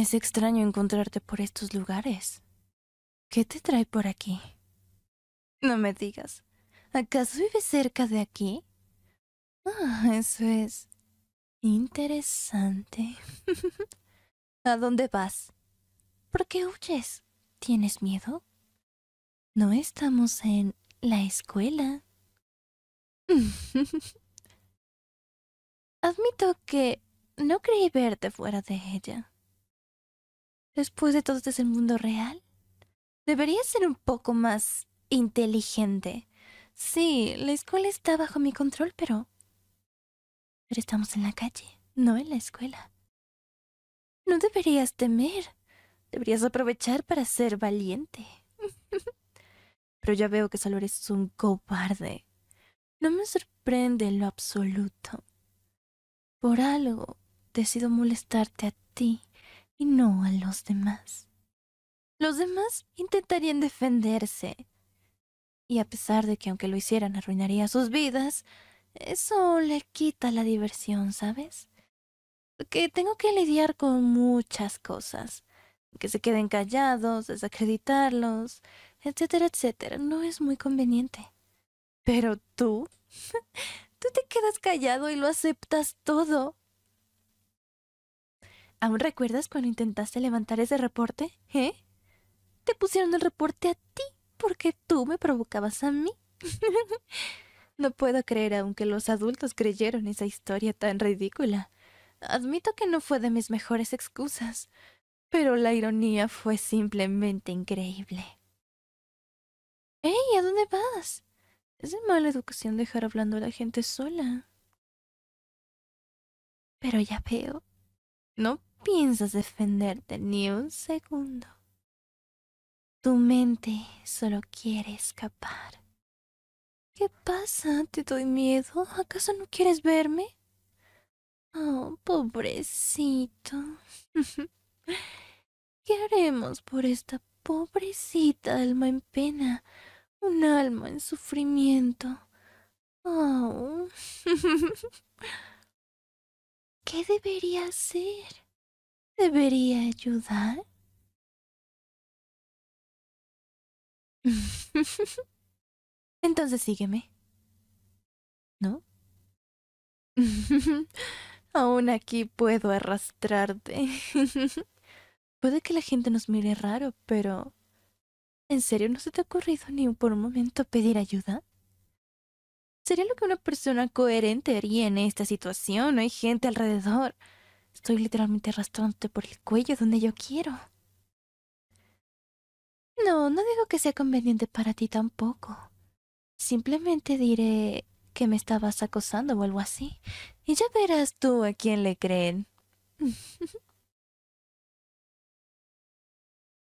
Es extraño encontrarte por estos lugares. ¿Qué te trae por aquí? No me digas. ¿Acaso vives cerca de aquí? Ah, eso es interesante. ¿A dónde vas? ¿Por qué huyes? ¿Tienes miedo? No estamos en la escuela. Admito que no creí verte fuera de ella. Después de todo, este es el mundo real. Deberías ser un poco más inteligente. Sí, la escuela está bajo mi control, pero... Pero estamos en la calle, no en la escuela. No deberías temer. Deberías aprovechar para ser valiente. pero ya veo que solo eres un cobarde. No me sorprende en lo absoluto. Por algo decido molestarte a ti y no a los demás. Los demás intentarían defenderse. Y a pesar de que aunque lo hicieran arruinaría sus vidas, eso le quita la diversión, ¿sabes? Que tengo que lidiar con muchas cosas. Que se queden callados, desacreditarlos, etcétera, etcétera. No es muy conveniente. Pero tú, tú te quedas callado y lo aceptas todo. ¿Aún recuerdas cuando intentaste levantar ese reporte? ¿Eh? Te pusieron el reporte a ti porque tú me provocabas a mí. no puedo creer aunque los adultos creyeron esa historia tan ridícula. Admito que no fue de mis mejores excusas, pero la ironía fue simplemente increíble. ¡Ey! ¿A dónde vas? Es de mala educación dejar hablando a la gente sola. Pero ya veo. No piensas defenderte ni un segundo. Tu mente solo quiere escapar. ¿Qué pasa? ¿Te doy miedo? ¿Acaso no quieres verme? Oh, pobrecito. ¿Qué haremos por esta pobrecita alma en pena? Un alma en sufrimiento. Oh. ¿Qué debería hacer? debería ayudar? Entonces sígueme. ¿No? Aún aquí puedo arrastrarte. Puede que la gente nos mire raro, pero... ¿En serio no se te ha ocurrido ni por un momento pedir ayuda? Sería lo que una persona coherente haría en esta situación. hay gente alrededor. Estoy literalmente arrastrándote por el cuello donde yo quiero. No, no digo que sea conveniente para ti tampoco. Simplemente diré que me estabas acosando o algo así. Y ya verás tú a quién le creen.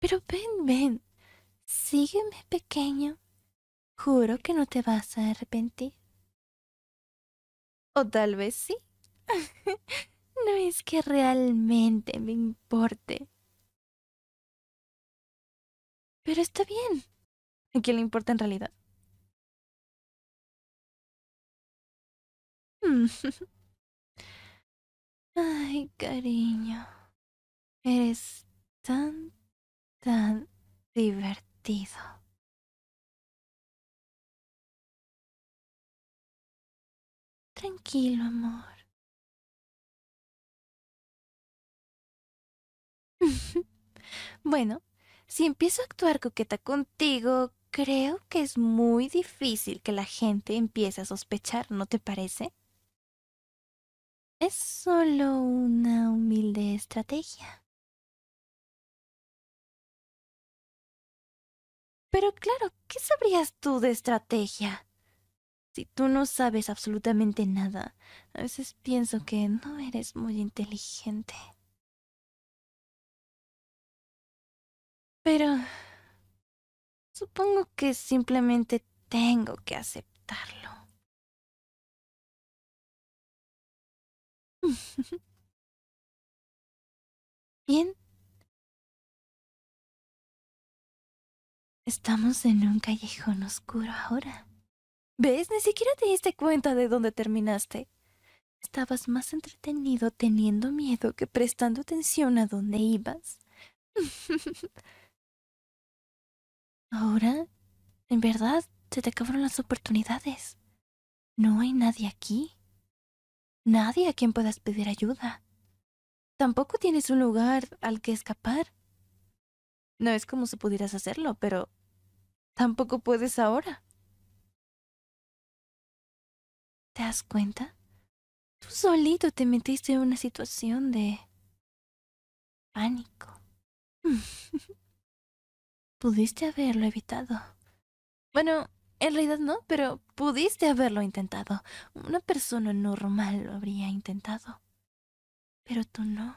Pero ven, ven. Sígueme, pequeño. Juro que no te vas a arrepentir. O tal vez sí. no es que realmente me importe. Pero está bien. ¿A quién le importa en realidad? Mm. Ay, cariño. Eres tan, tan divertido. Tranquilo, amor. Bueno, si empiezo a actuar coqueta contigo, creo que es muy difícil que la gente empiece a sospechar, ¿no te parece? Es solo una humilde estrategia. Pero claro, ¿qué sabrías tú de estrategia? Si tú no sabes absolutamente nada, a veces pienso que no eres muy inteligente. Pero supongo que simplemente tengo que aceptarlo. Bien. Estamos en un callejón oscuro ahora. ¿Ves? Ni siquiera te diste cuenta de dónde terminaste. Estabas más entretenido teniendo miedo que prestando atención a dónde ibas. Ahora, en verdad, se te acabaron las oportunidades. No hay nadie aquí. Nadie a quien puedas pedir ayuda. Tampoco tienes un lugar al que escapar. No es como si pudieras hacerlo, pero tampoco puedes ahora. ¿Te das cuenta? Tú solito te metiste en una situación de pánico. Pudiste haberlo evitado. Bueno, en realidad no, pero pudiste haberlo intentado. Una persona normal lo habría intentado. Pero tú no.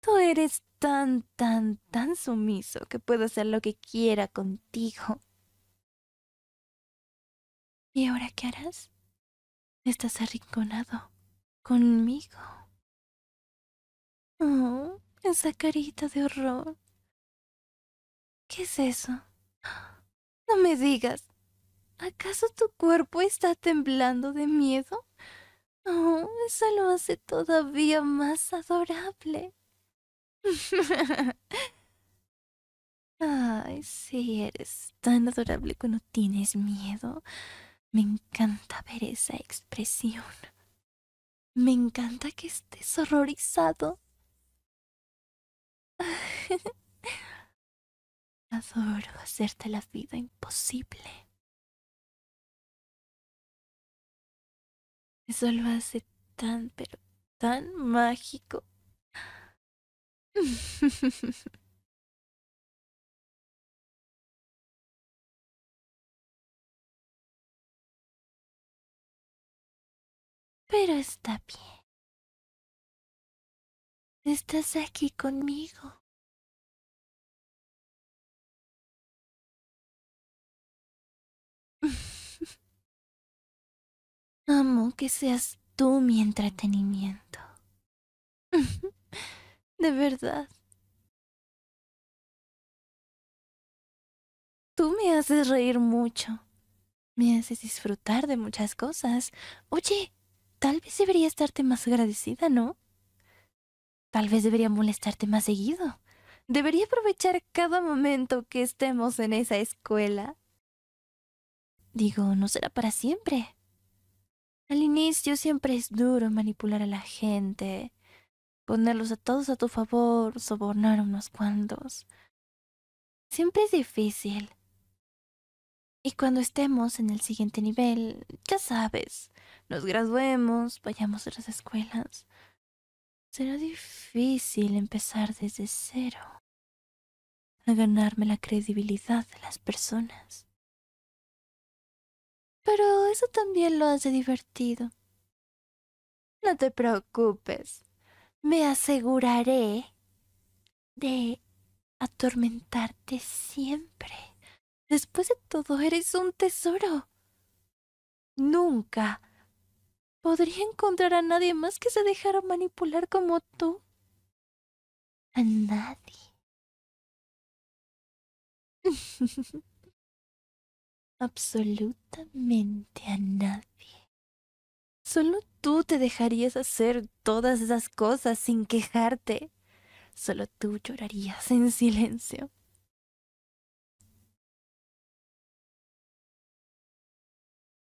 Tú eres tan, tan, tan sumiso que puedo hacer lo que quiera contigo. ¿Y ahora qué harás? Estás arrinconado conmigo. Oh, esa carita de horror. ¿Qué es eso? No me digas. ¿Acaso tu cuerpo está temblando de miedo? Oh, eso lo hace todavía más adorable. Ay, sí, eres tan adorable cuando tienes miedo. Me encanta ver esa expresión. Me encanta que estés horrorizado. Adoro hacerte la vida imposible. Eso lo hace tan, pero tan mágico. Pero está bien. Estás aquí conmigo. Amo que seas tú mi entretenimiento. de verdad. Tú me haces reír mucho. Me haces disfrutar de muchas cosas. Oye, tal vez debería estarte más agradecida, ¿no? Tal vez debería molestarte más seguido. Debería aprovechar cada momento que estemos en esa escuela. Digo, no será para siempre. Al inicio siempre es duro manipular a la gente, ponerlos a todos a tu favor, sobornar a unos cuantos. Siempre es difícil. Y cuando estemos en el siguiente nivel, ya sabes, nos graduemos, vayamos a las escuelas. Será difícil empezar desde cero a ganarme la credibilidad de las personas pero eso también lo hace divertido. No te preocupes, me aseguraré de atormentarte siempre. Después de todo, eres un tesoro. Nunca podría encontrar a nadie más que se dejara manipular como tú. A nadie. absolutamente a nadie. Solo tú te dejarías hacer todas esas cosas sin quejarte. Solo tú llorarías en silencio.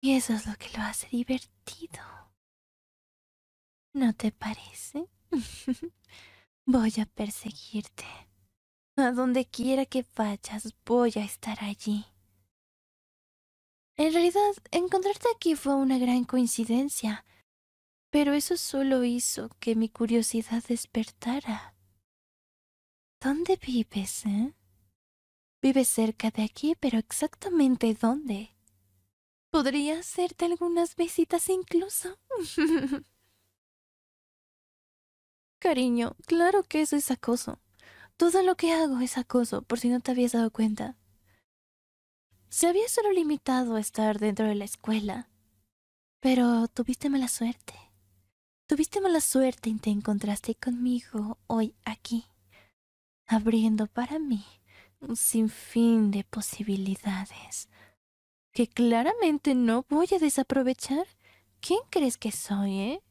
Y eso es lo que lo hace divertido. ¿No te parece? voy a perseguirte. A donde quiera que vayas, voy a estar allí. En realidad, encontrarte aquí fue una gran coincidencia, pero eso solo hizo que mi curiosidad despertara. ¿Dónde vives, eh? Vives cerca de aquí, pero exactamente dónde? Podría hacerte algunas visitas incluso. Cariño, claro que eso es acoso. Todo lo que hago es acoso, por si no te habías dado cuenta. Se había solo limitado a estar dentro de la escuela. Pero tuviste mala suerte. Tuviste mala suerte y te encontraste conmigo hoy aquí, abriendo para mí un sinfín de posibilidades que claramente no voy a desaprovechar. ¿Quién crees que soy, eh?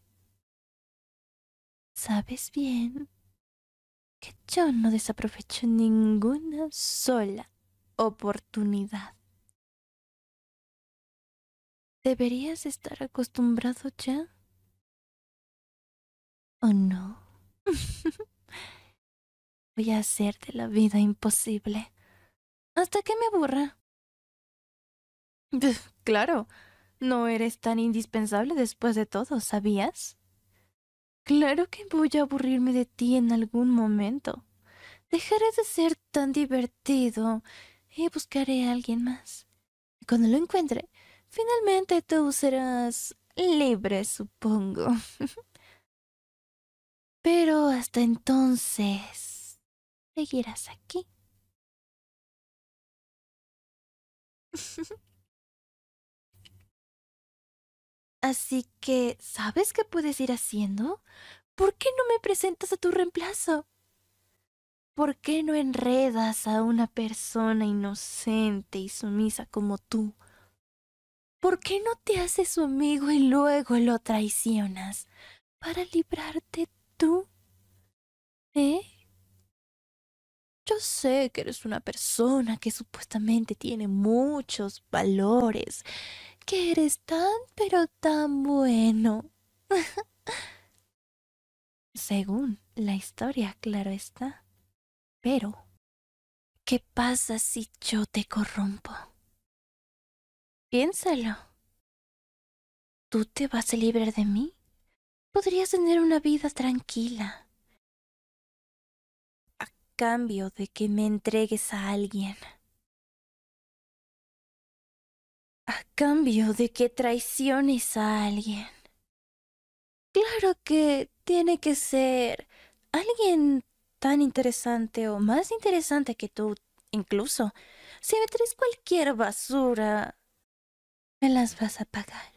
Sabes bien que yo no desaprovecho ninguna sola oportunidad. Deberías estar acostumbrado ya. ¿O no? Voy a hacerte la vida imposible. Hasta que me aburra. Claro, no eres tan indispensable después de todo, ¿sabías? Claro que voy a aburrirme de ti en algún momento. Dejaré de ser tan divertido y buscaré a alguien más. Y cuando lo encuentre, Finalmente tú serás libre, supongo. Pero hasta entonces, seguirás aquí. Así que, ¿sabes qué puedes ir haciendo? ¿Por qué no me presentas a tu reemplazo? ¿Por qué no enredas a una persona inocente y sumisa como tú? ¿Por qué no te haces su amigo y luego lo traicionas? Para librarte tú. ¿Eh? Yo sé que eres una persona que supuestamente tiene muchos valores, que eres tan pero tan bueno. Según la historia, claro está. Pero, ¿qué pasa si yo te corrompo? Piénsalo. ¿Tú te vas a librar de mí? Podrías tener una vida tranquila. A cambio de que me entregues a alguien. A cambio de que traiciones a alguien. Claro que tiene que ser alguien tan interesante o más interesante que tú, incluso. Si me traes cualquier basura, me las vas a pagar.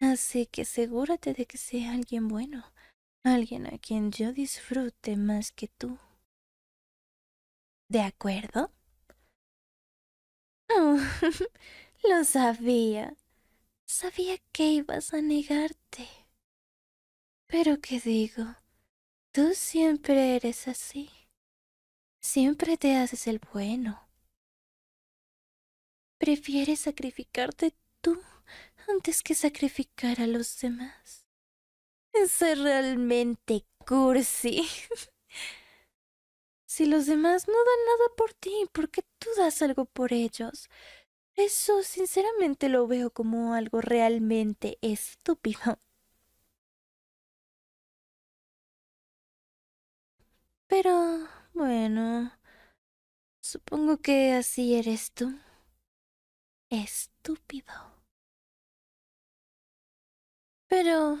Así que asegúrate de que sea alguien bueno, alguien a quien yo disfrute más que tú. ¿De acuerdo? Oh, lo sabía. Sabía que ibas a negarte. Pero qué digo, tú siempre eres así. Siempre te haces el bueno. Prefieres sacrificarte tú antes que sacrificar a los demás. Es realmente cursi. si los demás no dan nada por ti, ¿por qué tú das algo por ellos? Eso sinceramente lo veo como algo realmente estúpido. Pero, bueno, supongo que así eres tú estúpido. Pero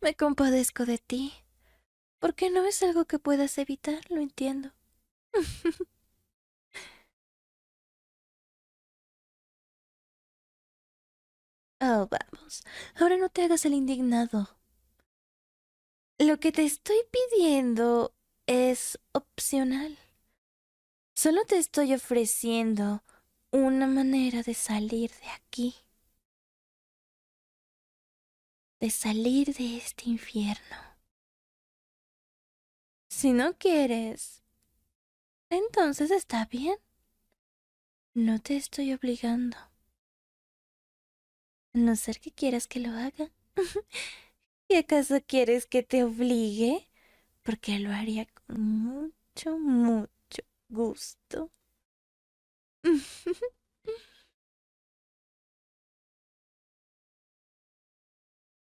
me compadezco de ti, porque no es algo que puedas evitar, lo entiendo. oh, vamos, ahora no te hagas el indignado. Lo que te estoy pidiendo es opcional. Solo te estoy ofreciendo una manera de salir de aquí, de salir de este infierno. Si no quieres, entonces está bien. No te estoy obligando. A no ser que quieras que lo haga. ¿Y acaso quieres que te obligue? Porque lo haría con mucho, mucho gusto.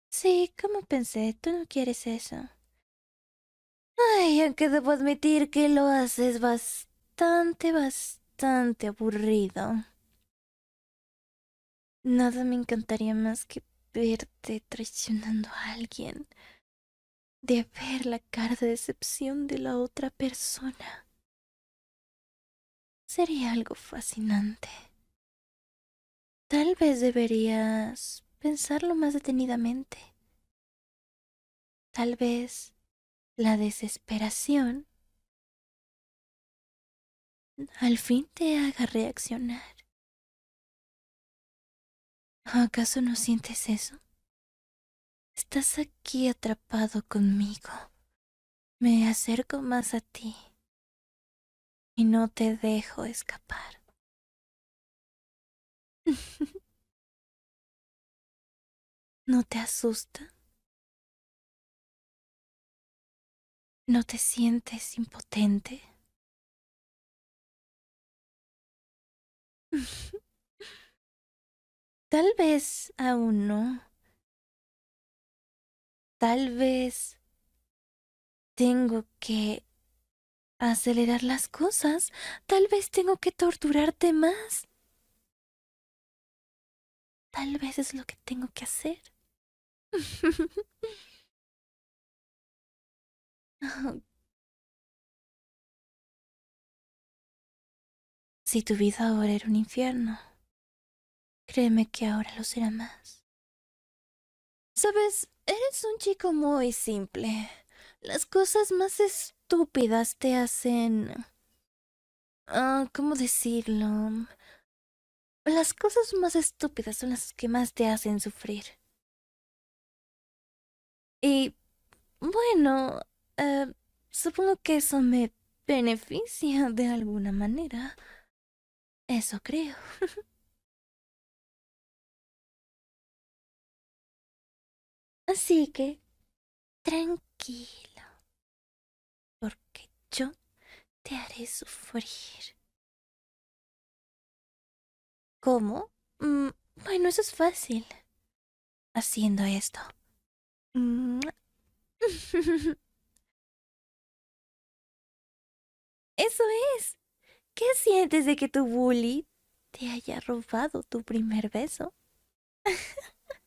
Sí, como pensé, tú no quieres eso. Ay, aunque debo admitir que lo haces bastante, bastante aburrido. Nada me encantaría más que verte traicionando a alguien, de ver la cara de decepción de la otra persona sería algo fascinante. Tal vez deberías pensarlo más detenidamente. Tal vez la desesperación al fin te haga reaccionar. ¿Acaso no sientes eso? Estás aquí atrapado conmigo. Me acerco más a ti y no te dejo escapar. ¿No te asusta? ¿No te sientes impotente? Tal vez aún no. Tal vez tengo que acelerar las cosas. Tal vez tengo que torturarte más. Tal vez es lo que tengo que hacer. Si tu vida ahora era un infierno, créeme que ahora lo será más. Sabes, eres un chico muy simple. Las cosas más es estúpidas te hacen... Ah, ¿Cómo decirlo? Las cosas más estúpidas son las que más te hacen sufrir. Y... bueno... Eh, supongo que eso me beneficia de alguna manera. Eso creo. Así que, tranquilo porque yo te haré sufrir. ¿Cómo? Mm, bueno, eso es fácil. Haciendo esto. Mm. Eso es. ¿Qué sientes de que tu bully te haya robado tu primer beso?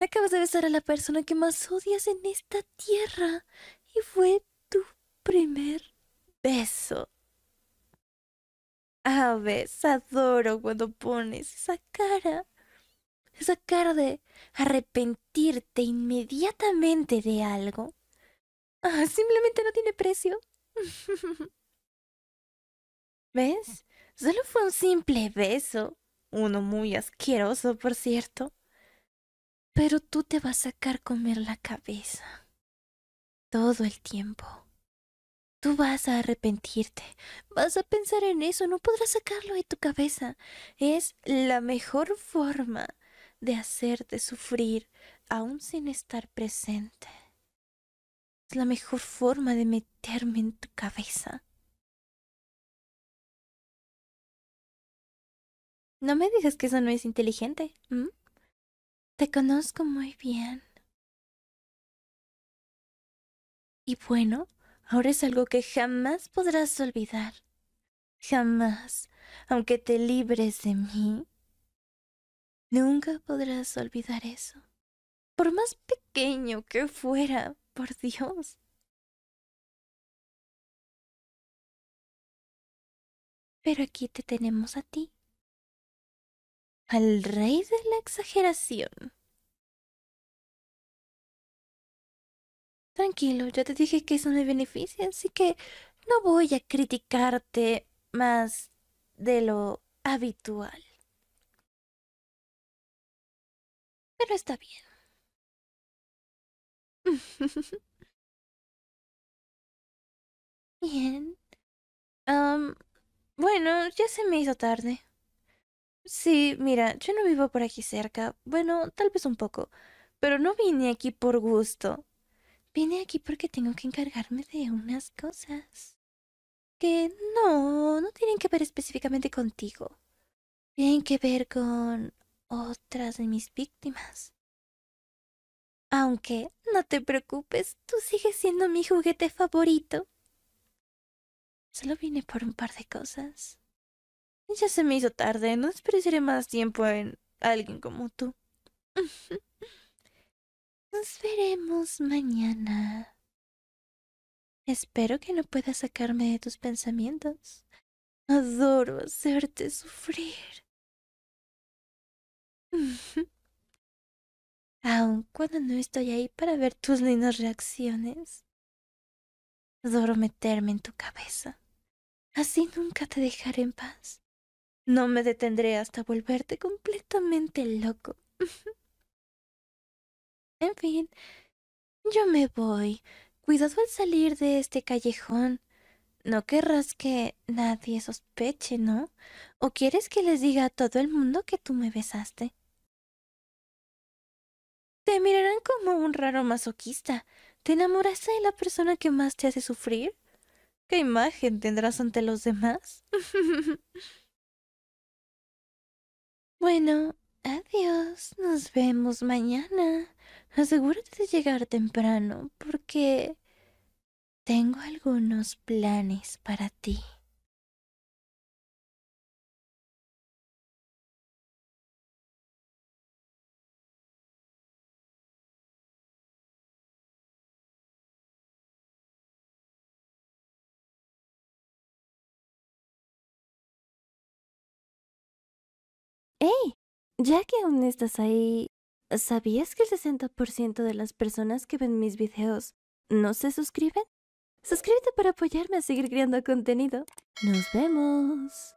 Acabas de besar a la persona que más odias en esta tierra y fue primer beso. veces adoro cuando pones esa cara. Esa cara de arrepentirte inmediatamente de algo. Ah, simplemente no tiene precio. ¿Ves? Solo fue un simple beso. Uno muy asqueroso, por cierto. Pero tú te vas a sacar comer la cabeza. Todo el tiempo. Tú vas a arrepentirte, vas a pensar en eso, no podrás sacarlo de tu cabeza. Es la mejor forma de hacerte sufrir, aún sin estar presente. Es la mejor forma de meterme en tu cabeza. No me digas que eso no es inteligente. Te conozco muy bien. Y bueno, Ahora es algo que jamás podrás olvidar. Jamás, aunque te libres de mí, nunca podrás olvidar eso. Por más pequeño que fuera, por Dios. Pero aquí te tenemos a ti, al rey de la exageración. Tranquilo, ya te dije que eso me beneficia, así que no voy a criticarte más de lo habitual. Pero está bien. bien. Um, bueno, ya se me hizo tarde. Sí, mira, yo no vivo por aquí cerca. Bueno, tal vez un poco. Pero no vine aquí por gusto. Vine aquí porque tengo que encargarme de unas cosas. Que no, no tienen que ver específicamente contigo. Tienen que ver con otras de mis víctimas. Aunque, no te preocupes, tú sigues siendo mi juguete favorito. Solo vine por un par de cosas. Ya se me hizo tarde, no desperdiciaré más tiempo en alguien como tú. Nos veremos mañana. Espero que no puedas sacarme de tus pensamientos. Adoro hacerte sufrir. Aun cuando no estoy ahí para ver tus lindas reacciones. Adoro meterme en tu cabeza. Así nunca te dejaré en paz. No me detendré hasta volverte completamente loco. En fin, yo me voy. Cuidado al salir de este callejón. No querrás que nadie sospeche, ¿no? ¿O quieres que les diga a todo el mundo que tú me besaste? Te mirarán como un raro masoquista. ¿Te enamoraste de la persona que más te hace sufrir? ¿Qué imagen tendrás ante los demás? bueno, adiós. Nos vemos mañana asegúrate de llegar temprano porque tengo algunos planes para ti. ¡Hey! Ya que aún estás ahí, ¿Sabías que el 60% de las personas que ven mis videos no se suscriben? Suscríbete para apoyarme a seguir creando contenido. ¡Nos vemos!